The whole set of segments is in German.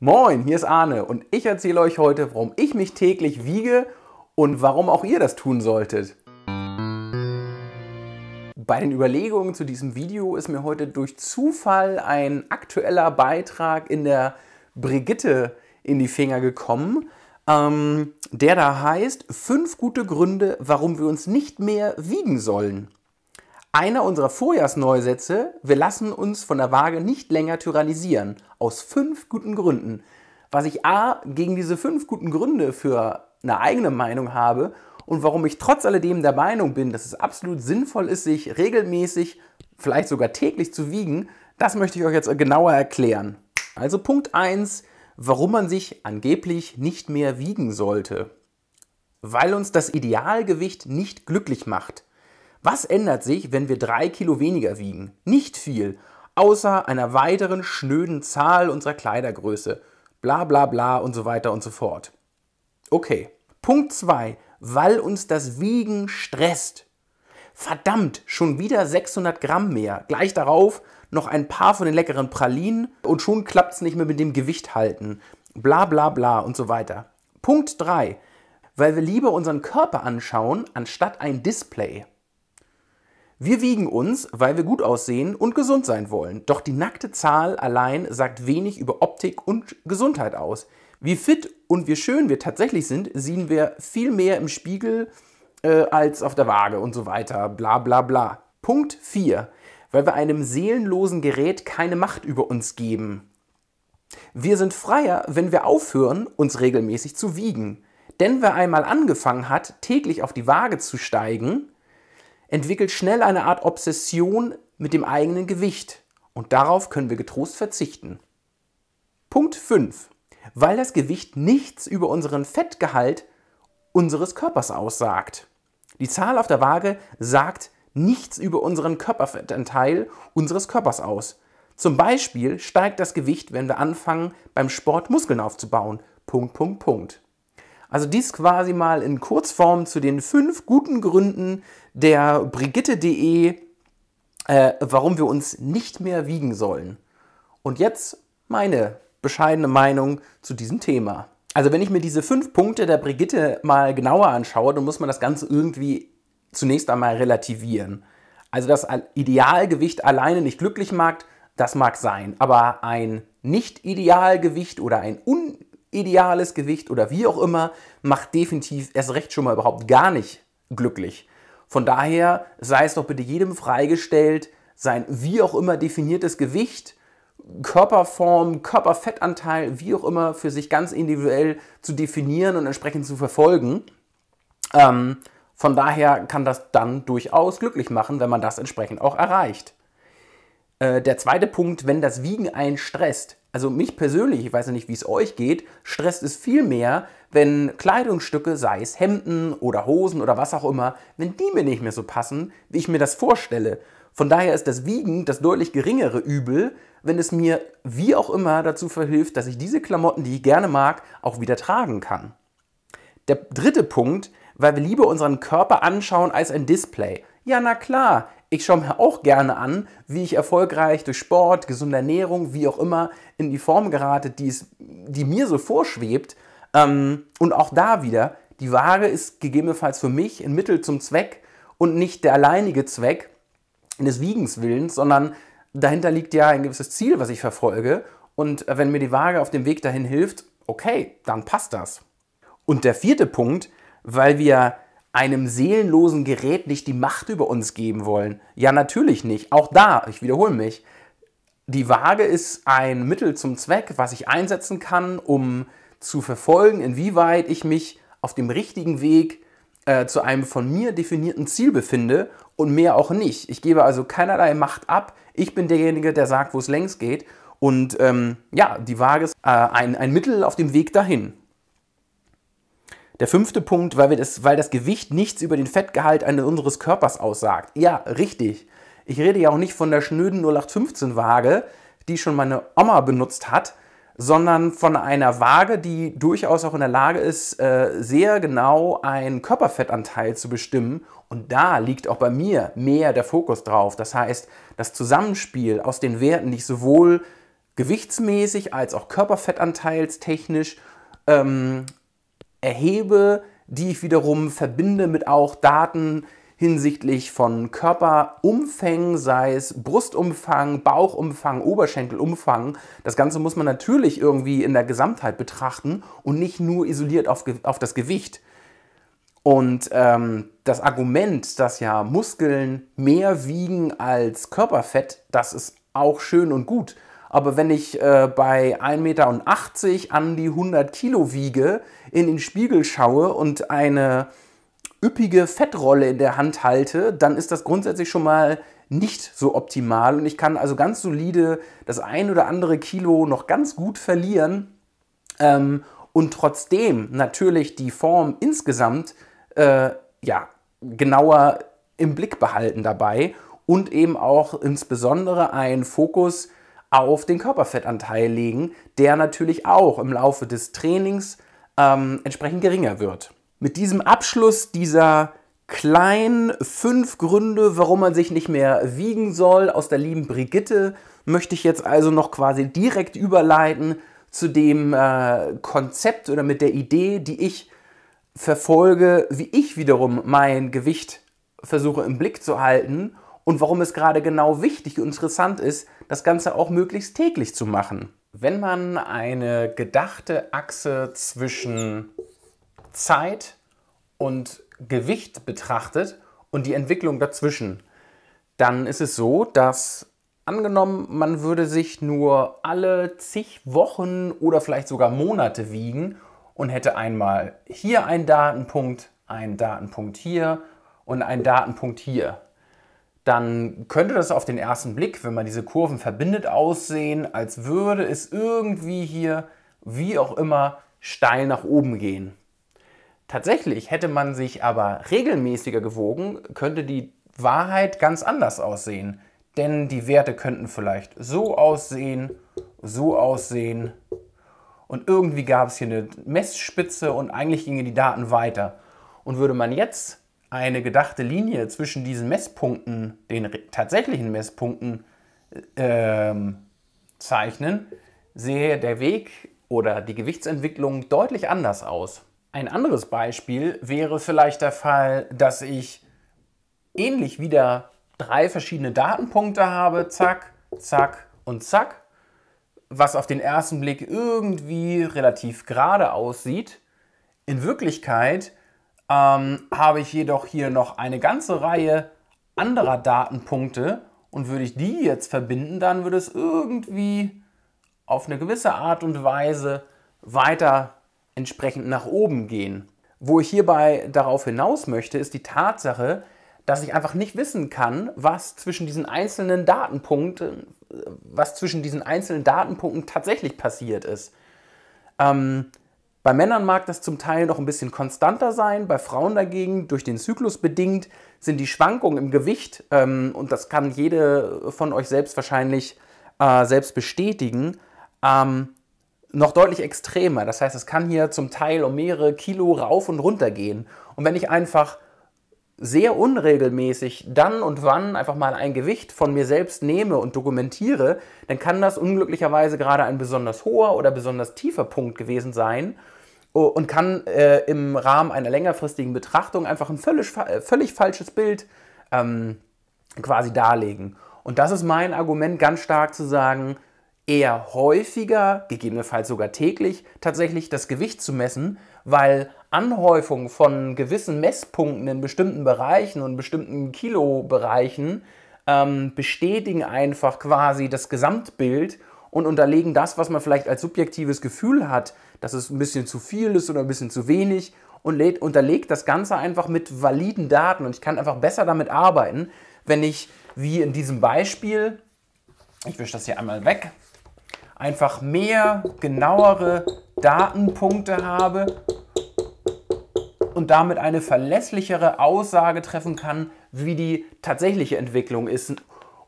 Moin, hier ist Arne und ich erzähle euch heute, warum ich mich täglich wiege und warum auch ihr das tun solltet. Bei den Überlegungen zu diesem Video ist mir heute durch Zufall ein aktueller Beitrag in der Brigitte in die Finger gekommen, ähm, der da heißt, fünf gute Gründe, warum wir uns nicht mehr wiegen sollen. Einer unserer Vorjahrsneusätze, wir lassen uns von der Waage nicht länger tyrannisieren, aus fünf guten Gründen. Was ich A gegen diese fünf guten Gründe für eine eigene Meinung habe und warum ich trotz alledem der Meinung bin, dass es absolut sinnvoll ist, sich regelmäßig, vielleicht sogar täglich zu wiegen, das möchte ich euch jetzt genauer erklären. Also Punkt 1, warum man sich angeblich nicht mehr wiegen sollte. Weil uns das Idealgewicht nicht glücklich macht. Was ändert sich, wenn wir drei Kilo weniger wiegen? Nicht viel, außer einer weiteren schnöden Zahl unserer Kleidergröße. Bla bla bla und so weiter und so fort. Okay. Punkt 2. Weil uns das Wiegen stresst. Verdammt, schon wieder 600 Gramm mehr. Gleich darauf noch ein paar von den leckeren Pralinen und schon klappt es nicht mehr mit dem Gewicht halten. Bla bla bla und so weiter. Punkt 3. Weil wir lieber unseren Körper anschauen, anstatt ein Display. Wir wiegen uns, weil wir gut aussehen und gesund sein wollen. Doch die nackte Zahl allein sagt wenig über Optik und Gesundheit aus. Wie fit und wie schön wir tatsächlich sind, sehen wir viel mehr im Spiegel äh, als auf der Waage und so weiter. Bla bla bla. Punkt 4. Weil wir einem seelenlosen Gerät keine Macht über uns geben. Wir sind freier, wenn wir aufhören, uns regelmäßig zu wiegen. Denn wer einmal angefangen hat, täglich auf die Waage zu steigen, entwickelt schnell eine Art Obsession mit dem eigenen Gewicht und darauf können wir getrost verzichten. Punkt 5. Weil das Gewicht nichts über unseren Fettgehalt unseres Körpers aussagt. Die Zahl auf der Waage sagt nichts über unseren Körperfettanteil unseres Körpers aus. Zum Beispiel steigt das Gewicht, wenn wir anfangen, beim Sport Muskeln aufzubauen. Punkt, Punkt, Punkt. Also dies quasi mal in Kurzform zu den fünf guten Gründen der Brigitte.de, äh, warum wir uns nicht mehr wiegen sollen. Und jetzt meine bescheidene Meinung zu diesem Thema. Also wenn ich mir diese fünf Punkte der Brigitte mal genauer anschaue, dann muss man das Ganze irgendwie zunächst einmal relativieren. Also das Idealgewicht alleine nicht glücklich macht, das mag sein, aber ein Nicht-Idealgewicht oder ein un ideales Gewicht oder wie auch immer, macht definitiv erst recht schon mal überhaupt gar nicht glücklich. Von daher sei es doch bitte jedem freigestellt, sein wie auch immer definiertes Gewicht, Körperform, Körperfettanteil, wie auch immer, für sich ganz individuell zu definieren und entsprechend zu verfolgen. Ähm, von daher kann das dann durchaus glücklich machen, wenn man das entsprechend auch erreicht. Äh, der zweite Punkt, wenn das Wiegen einen stresst, also mich persönlich, ich weiß ja nicht, wie es euch geht, stresst es viel mehr, wenn Kleidungsstücke, sei es Hemden oder Hosen oder was auch immer, wenn die mir nicht mehr so passen, wie ich mir das vorstelle. Von daher ist das Wiegen das deutlich geringere Übel, wenn es mir wie auch immer dazu verhilft, dass ich diese Klamotten, die ich gerne mag, auch wieder tragen kann. Der dritte Punkt, weil wir lieber unseren Körper anschauen als ein Display. Ja, na klar, ich schaue mir auch gerne an, wie ich erfolgreich durch Sport, gesunde Ernährung, wie auch immer in die Form gerate, die, es, die mir so vorschwebt. Ähm, und auch da wieder, die Waage ist gegebenenfalls für mich ein Mittel zum Zweck und nicht der alleinige Zweck des Wiegens willens, sondern dahinter liegt ja ein gewisses Ziel, was ich verfolge. Und wenn mir die Waage auf dem Weg dahin hilft, okay, dann passt das. Und der vierte Punkt, weil wir einem seelenlosen Gerät nicht die Macht über uns geben wollen? Ja, natürlich nicht. Auch da, ich wiederhole mich, die Waage ist ein Mittel zum Zweck, was ich einsetzen kann, um zu verfolgen, inwieweit ich mich auf dem richtigen Weg äh, zu einem von mir definierten Ziel befinde und mehr auch nicht. Ich gebe also keinerlei Macht ab. Ich bin derjenige, der sagt, wo es längst geht. Und ähm, ja, die Waage ist äh, ein, ein Mittel auf dem Weg dahin. Der fünfte Punkt, weil, wir das, weil das Gewicht nichts über den Fettgehalt eines unseres Körpers aussagt. Ja, richtig. Ich rede ja auch nicht von der schnöden 0815-Waage, die schon meine Oma benutzt hat, sondern von einer Waage, die durchaus auch in der Lage ist, äh, sehr genau einen Körperfettanteil zu bestimmen. Und da liegt auch bei mir mehr der Fokus drauf. Das heißt, das Zusammenspiel aus den Werten, die ich sowohl gewichtsmäßig als auch körperfettanteilstechnisch ähm, erhebe, die ich wiederum verbinde mit auch Daten hinsichtlich von Körperumfängen, sei es Brustumfang, Bauchumfang, Oberschenkelumfang. Das Ganze muss man natürlich irgendwie in der Gesamtheit betrachten und nicht nur isoliert auf, auf das Gewicht. Und ähm, das Argument, dass ja Muskeln mehr wiegen als Körperfett, das ist auch schön und gut. Aber wenn ich äh, bei 1,80 Meter an die 100 Kilo wiege, in den Spiegel schaue und eine üppige Fettrolle in der Hand halte, dann ist das grundsätzlich schon mal nicht so optimal und ich kann also ganz solide das ein oder andere Kilo noch ganz gut verlieren ähm, und trotzdem natürlich die Form insgesamt äh, ja, genauer im Blick behalten dabei und eben auch insbesondere einen Fokus auf den Körperfettanteil legen, der natürlich auch im Laufe des Trainings ähm, entsprechend geringer wird. Mit diesem Abschluss dieser kleinen fünf Gründe, warum man sich nicht mehr wiegen soll, aus der lieben Brigitte, möchte ich jetzt also noch quasi direkt überleiten zu dem äh, Konzept oder mit der Idee, die ich verfolge, wie ich wiederum mein Gewicht versuche im Blick zu halten und warum es gerade genau wichtig und interessant ist, das Ganze auch möglichst täglich zu machen. Wenn man eine gedachte Achse zwischen Zeit und Gewicht betrachtet und die Entwicklung dazwischen, dann ist es so, dass angenommen, man würde sich nur alle zig Wochen oder vielleicht sogar Monate wiegen und hätte einmal hier einen Datenpunkt, einen Datenpunkt hier und einen Datenpunkt hier dann könnte das auf den ersten Blick, wenn man diese Kurven verbindet, aussehen, als würde es irgendwie hier, wie auch immer, steil nach oben gehen. Tatsächlich hätte man sich aber regelmäßiger gewogen, könnte die Wahrheit ganz anders aussehen. Denn die Werte könnten vielleicht so aussehen, so aussehen. Und irgendwie gab es hier eine Messspitze und eigentlich gingen die Daten weiter. Und würde man jetzt eine gedachte Linie zwischen diesen Messpunkten, den tatsächlichen Messpunkten, äh, ähm, zeichnen, sehe der Weg oder die Gewichtsentwicklung deutlich anders aus. Ein anderes Beispiel wäre vielleicht der Fall, dass ich ähnlich wieder drei verschiedene Datenpunkte habe, zack, zack und zack, was auf den ersten Blick irgendwie relativ gerade aussieht. In Wirklichkeit ähm, habe ich jedoch hier noch eine ganze Reihe anderer Datenpunkte und würde ich die jetzt verbinden, dann würde es irgendwie auf eine gewisse Art und Weise weiter entsprechend nach oben gehen. Wo ich hierbei darauf hinaus möchte, ist die Tatsache, dass ich einfach nicht wissen kann, was zwischen diesen einzelnen Datenpunkten, was zwischen diesen einzelnen Datenpunkten tatsächlich passiert ist. Ähm, bei Männern mag das zum Teil noch ein bisschen konstanter sein, bei Frauen dagegen, durch den Zyklus bedingt, sind die Schwankungen im Gewicht, ähm, und das kann jede von euch selbst wahrscheinlich äh, selbst bestätigen, ähm, noch deutlich extremer. Das heißt, es kann hier zum Teil um mehrere Kilo rauf und runter gehen. Und wenn ich einfach sehr unregelmäßig dann und wann einfach mal ein Gewicht von mir selbst nehme und dokumentiere, dann kann das unglücklicherweise gerade ein besonders hoher oder besonders tiefer Punkt gewesen sein Oh, und kann äh, im Rahmen einer längerfristigen Betrachtung einfach ein völlig, äh, völlig falsches Bild ähm, quasi darlegen. Und das ist mein Argument ganz stark zu sagen, eher häufiger, gegebenenfalls sogar täglich, tatsächlich das Gewicht zu messen, weil Anhäufung von gewissen Messpunkten in bestimmten Bereichen und bestimmten Kilobereichen ähm, bestätigen einfach quasi das Gesamtbild und unterlegen das, was man vielleicht als subjektives Gefühl hat, dass es ein bisschen zu viel ist oder ein bisschen zu wenig und lädt, unterlegt das Ganze einfach mit validen Daten und ich kann einfach besser damit arbeiten, wenn ich, wie in diesem Beispiel, ich wische das hier einmal weg, einfach mehr genauere Datenpunkte habe und damit eine verlässlichere Aussage treffen kann, wie die tatsächliche Entwicklung ist,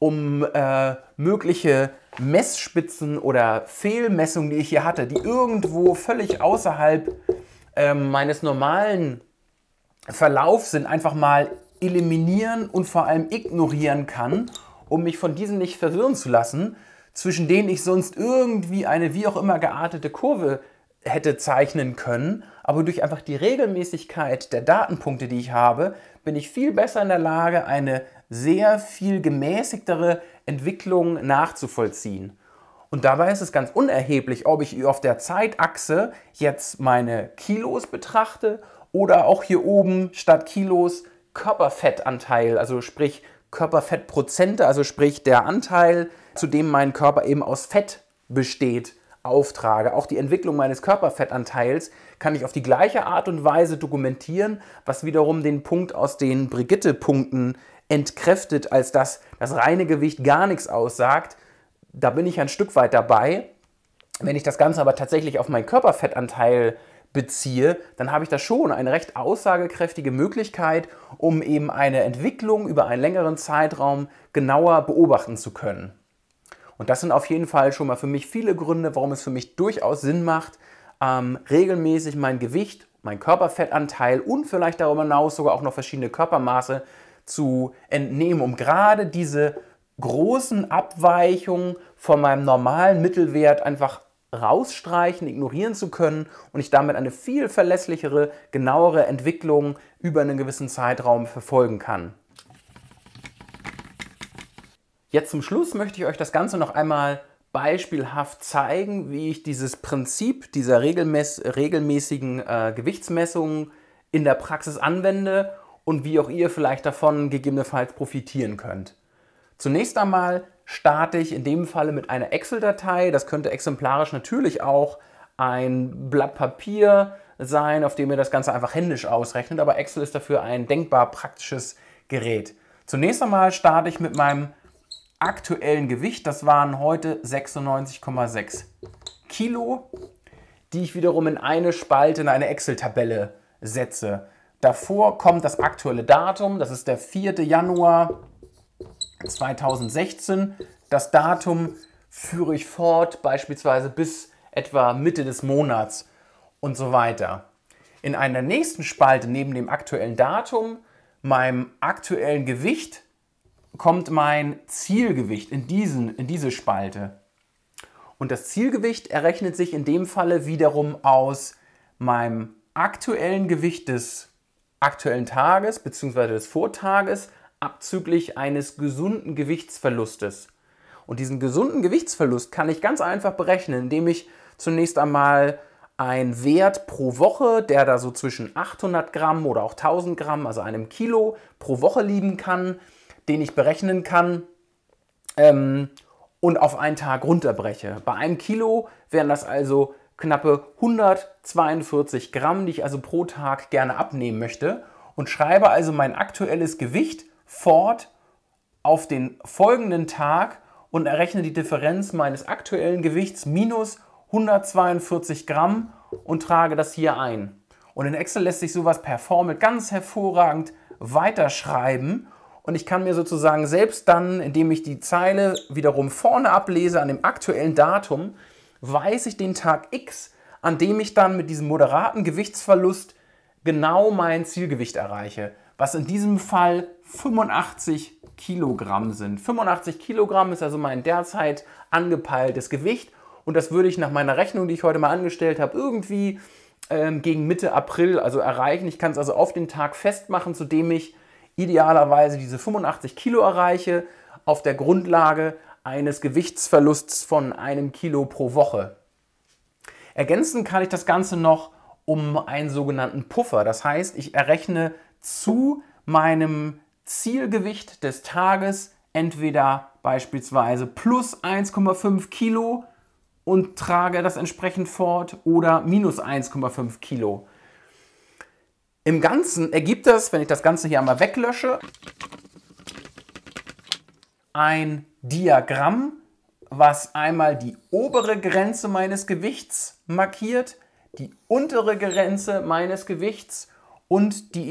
um äh, mögliche Messspitzen oder Fehlmessungen, die ich hier hatte, die irgendwo völlig außerhalb äh, meines normalen Verlaufs sind, einfach mal eliminieren und vor allem ignorieren kann, um mich von diesen nicht verwirren zu lassen, zwischen denen ich sonst irgendwie eine wie auch immer geartete Kurve hätte zeichnen können, aber durch einfach die Regelmäßigkeit der Datenpunkte, die ich habe, bin ich viel besser in der Lage, eine sehr viel gemäßigtere Entwicklung nachzuvollziehen. Und dabei ist es ganz unerheblich, ob ich auf der Zeitachse jetzt meine Kilos betrachte oder auch hier oben statt Kilos Körperfettanteil, also sprich Körperfettprozente, also sprich der Anteil, zu dem mein Körper eben aus Fett besteht, auftrage. Auch die Entwicklung meines Körperfettanteils kann ich auf die gleiche Art und Weise dokumentieren, was wiederum den Punkt aus den Brigitte-Punkten entkräftet, als dass das reine Gewicht gar nichts aussagt. Da bin ich ein Stück weit dabei. Wenn ich das Ganze aber tatsächlich auf meinen Körperfettanteil beziehe, dann habe ich da schon eine recht aussagekräftige Möglichkeit, um eben eine Entwicklung über einen längeren Zeitraum genauer beobachten zu können. Und das sind auf jeden Fall schon mal für mich viele Gründe, warum es für mich durchaus Sinn macht, ähm, regelmäßig mein Gewicht, mein Körperfettanteil und vielleicht darüber hinaus sogar auch noch verschiedene Körpermaße zu entnehmen, um gerade diese großen Abweichungen von meinem normalen Mittelwert einfach rausstreichen, ignorieren zu können und ich damit eine viel verlässlichere, genauere Entwicklung über einen gewissen Zeitraum verfolgen kann. Jetzt zum Schluss möchte ich euch das Ganze noch einmal beispielhaft zeigen, wie ich dieses Prinzip dieser regelmäßigen äh, Gewichtsmessungen in der Praxis anwende und wie auch ihr vielleicht davon gegebenenfalls profitieren könnt. Zunächst einmal starte ich in dem Falle mit einer Excel-Datei. Das könnte exemplarisch natürlich auch ein Blatt Papier sein, auf dem ihr das Ganze einfach händisch ausrechnet, aber Excel ist dafür ein denkbar praktisches Gerät. Zunächst einmal starte ich mit meinem aktuellen Gewicht. Das waren heute 96,6 Kilo, die ich wiederum in eine Spalte in eine Excel-Tabelle setze. Davor kommt das aktuelle Datum, das ist der 4. Januar 2016. Das Datum führe ich fort, beispielsweise bis etwa Mitte des Monats und so weiter. In einer nächsten Spalte neben dem aktuellen Datum, meinem aktuellen Gewicht, kommt mein Zielgewicht in, diesen, in diese Spalte. Und das Zielgewicht errechnet sich in dem Falle wiederum aus meinem aktuellen Gewicht des aktuellen Tages bzw. des Vortages abzüglich eines gesunden Gewichtsverlustes. Und diesen gesunden Gewichtsverlust kann ich ganz einfach berechnen, indem ich zunächst einmal einen Wert pro Woche, der da so zwischen 800 Gramm oder auch 1000 Gramm, also einem Kilo pro Woche liegen kann, den ich berechnen kann ähm, und auf einen Tag runterbreche. Bei einem Kilo wären das also knappe 142 Gramm, die ich also pro Tag gerne abnehmen möchte und schreibe also mein aktuelles Gewicht fort auf den folgenden Tag und errechne die Differenz meines aktuellen Gewichts minus 142 Gramm und trage das hier ein. Und in Excel lässt sich sowas per Formel ganz hervorragend weiterschreiben und ich kann mir sozusagen selbst dann, indem ich die Zeile wiederum vorne ablese an dem aktuellen Datum, weiß ich den Tag X, an dem ich dann mit diesem moderaten Gewichtsverlust genau mein Zielgewicht erreiche, was in diesem Fall 85 Kilogramm sind. 85 Kilogramm ist also mein derzeit angepeiltes Gewicht und das würde ich nach meiner Rechnung, die ich heute mal angestellt habe, irgendwie ähm, gegen Mitte April also erreichen. Ich kann es also auf den Tag festmachen, zu dem ich idealerweise diese 85 Kilo erreiche, auf der Grundlage eines Gewichtsverlusts von einem Kilo pro Woche. Ergänzen kann ich das Ganze noch um einen sogenannten Puffer. Das heißt, ich errechne zu meinem Zielgewicht des Tages entweder beispielsweise plus 1,5 Kilo und trage das entsprechend fort oder minus 1,5 Kilo. Im Ganzen ergibt das, wenn ich das Ganze hier einmal weglösche, ein Diagramm, was einmal die obere Grenze meines Gewichts markiert, die untere Grenze meines Gewichts und die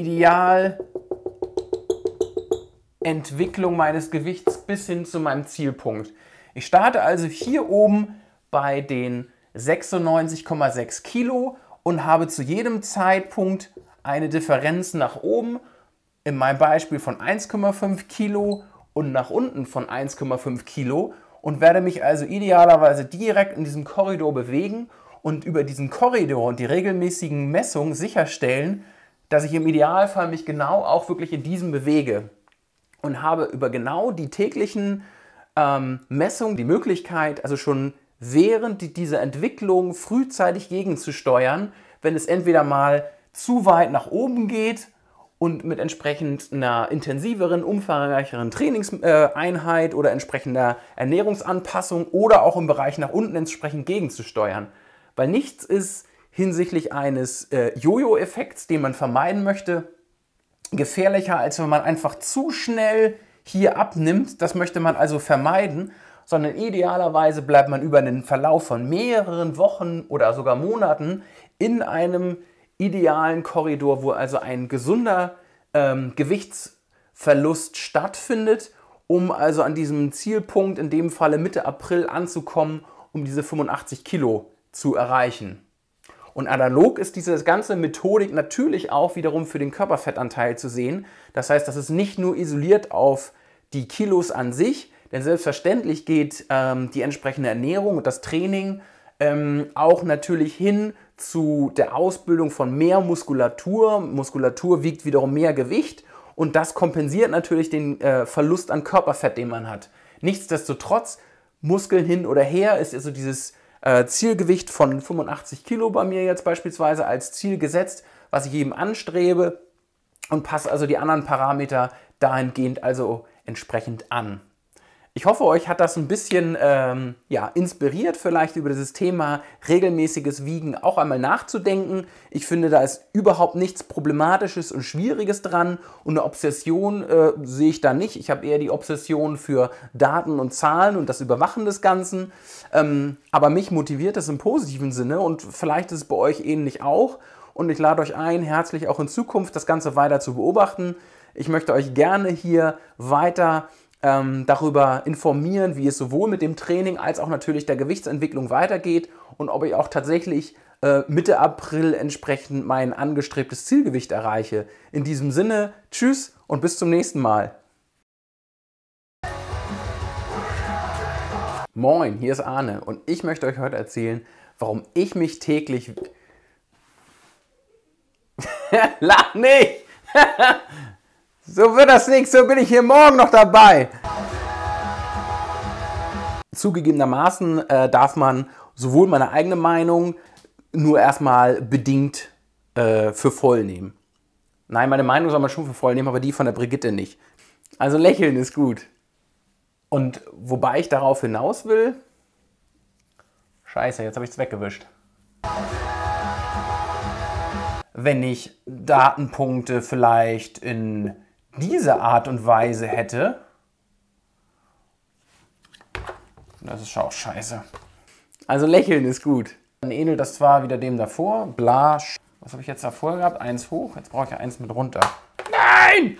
Idealentwicklung meines Gewichts bis hin zu meinem Zielpunkt. Ich starte also hier oben bei den 96,6 Kilo und habe zu jedem Zeitpunkt eine Differenz nach oben, in meinem Beispiel von 1,5 Kilo und nach unten von 1,5 Kilo und werde mich also idealerweise direkt in diesem Korridor bewegen und über diesen Korridor und die regelmäßigen Messungen sicherstellen, dass ich im Idealfall mich genau auch wirklich in diesem bewege und habe über genau die täglichen ähm, Messungen die Möglichkeit, also schon während dieser Entwicklung frühzeitig gegenzusteuern, wenn es entweder mal zu weit nach oben geht und mit entsprechend einer intensiveren, umfangreicheren Trainingseinheit äh, oder entsprechender Ernährungsanpassung oder auch im Bereich nach unten entsprechend gegenzusteuern. Weil nichts ist hinsichtlich eines äh, Jojo-Effekts, den man vermeiden möchte, gefährlicher, als wenn man einfach zu schnell hier abnimmt. Das möchte man also vermeiden, sondern idealerweise bleibt man über einen Verlauf von mehreren Wochen oder sogar Monaten in einem idealen Korridor, wo also ein gesunder ähm, Gewichtsverlust stattfindet, um also an diesem Zielpunkt, in dem Falle Mitte April, anzukommen, um diese 85 Kilo zu erreichen. Und analog ist diese ganze Methodik natürlich auch wiederum für den Körperfettanteil zu sehen. Das heißt, das ist nicht nur isoliert auf die Kilos an sich, denn selbstverständlich geht ähm, die entsprechende Ernährung und das Training ähm, auch natürlich hin zu der Ausbildung von mehr Muskulatur. Muskulatur wiegt wiederum mehr Gewicht und das kompensiert natürlich den äh, Verlust an Körperfett, den man hat. Nichtsdestotrotz, Muskeln hin oder her ist also dieses äh, Zielgewicht von 85 Kilo bei mir jetzt beispielsweise als Ziel gesetzt, was ich eben anstrebe und passe also die anderen Parameter dahingehend also entsprechend an. Ich hoffe, euch hat das ein bisschen ähm, ja, inspiriert, vielleicht über dieses Thema regelmäßiges Wiegen auch einmal nachzudenken. Ich finde, da ist überhaupt nichts Problematisches und Schwieriges dran. Und eine Obsession äh, sehe ich da nicht. Ich habe eher die Obsession für Daten und Zahlen und das Überwachen des Ganzen. Ähm, aber mich motiviert das im positiven Sinne und vielleicht ist es bei euch ähnlich auch. Und ich lade euch ein, herzlich auch in Zukunft das Ganze weiter zu beobachten. Ich möchte euch gerne hier weiter ähm, darüber informieren, wie es sowohl mit dem Training als auch natürlich der Gewichtsentwicklung weitergeht und ob ich auch tatsächlich äh, Mitte April entsprechend mein angestrebtes Zielgewicht erreiche. In diesem Sinne, tschüss und bis zum nächsten Mal. Moin, hier ist Arne und ich möchte euch heute erzählen, warum ich mich täglich... Lach nicht! So wird das nichts, so bin ich hier morgen noch dabei. Zugegebenermaßen äh, darf man sowohl meine eigene Meinung nur erstmal bedingt äh, für voll nehmen. Nein, meine Meinung soll man schon für voll nehmen, aber die von der Brigitte nicht. Also lächeln ist gut. Und wobei ich darauf hinaus will. Scheiße, jetzt habe ich es weggewischt. Wenn ich Datenpunkte vielleicht in diese Art und Weise hätte. Das ist auch scheiße. Also lächeln ist gut. Dann ähnelt das zwar wieder dem davor. Bla. Was habe ich jetzt davor gehabt? Eins hoch. Jetzt brauche ich ja eins mit runter. Nein!